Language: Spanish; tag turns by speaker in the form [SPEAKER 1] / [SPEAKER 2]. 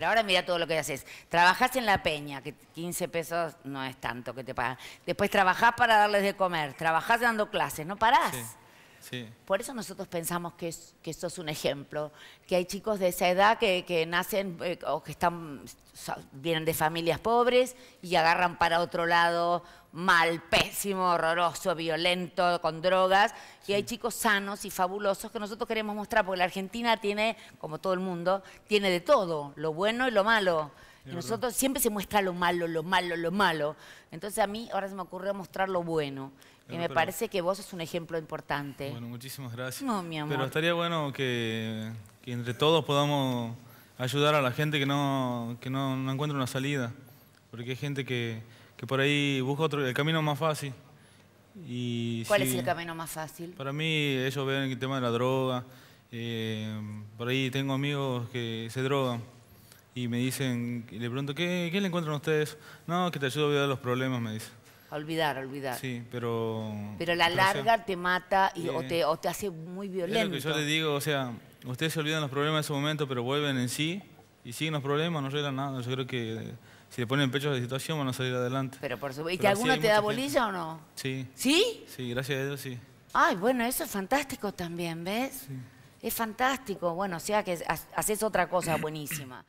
[SPEAKER 1] pero ahora mira todo lo que haces. Trabajás en la peña, que 15 pesos no es tanto que te pagan. Después trabajás para darles de comer, trabajás dando clases, no parás. Por eso nosotros pensamos que, es, un ejemplo, que hay chicos de esa edad que, nacen eh, o que están, vienen de familias pobres y agarran para otro lado mal, pésimo, horroroso, violento, con drogas. Y hay chicos sanos y fabulosos que nosotros queremos mostrar, porque la Argentina tiene, como todo el mundo, tiene de todo, lo bueno y lo malo. Y nosotros siempre se muestra lo malo, lo malo, lo malo. Entonces a mí ahora se me ocurre mostrar lo bueno. y me parece que vos es un ejemplo importante. Bueno,
[SPEAKER 2] muchísimas gracias. Pero estaría bueno que, entre todos podamos ayudar a la gente que no, que no encuentra una salida. Porque hay gente que, que por ahí busco otro, el camino más fácil. Y ¿Cuál es el camino más fácil? Para mí ellos ven el tema de la droga. Eh, por ahí tengo amigos que se drogan y me dicen, y le pregunto, ¿qué, le encuentran ustedes? No, que te ayuda a olvidar los problemas, me dice.
[SPEAKER 1] A olvidar, a olvidar.
[SPEAKER 2] Sí, pero... Pero la larga
[SPEAKER 1] te mata y, o, eh, te, o, te, hace muy violento. Es lo que yo les
[SPEAKER 2] digo, o sea, ustedes se olvidan los problemas de ese momento, pero vuelven en sí y siguen los problemas, no llegan nada. Yo creo que si le ponen pecho de la situación van a salir adelante. Pero por supuesto. ¿Y que alguno te da bolilla o no? Sí. ¿Sí? Sí, gracias a Dios, sí.
[SPEAKER 1] Ay, bueno, eso es fantástico también, ¿ves? Es fantástico. Bueno, o sea que haces otra cosa buenísima.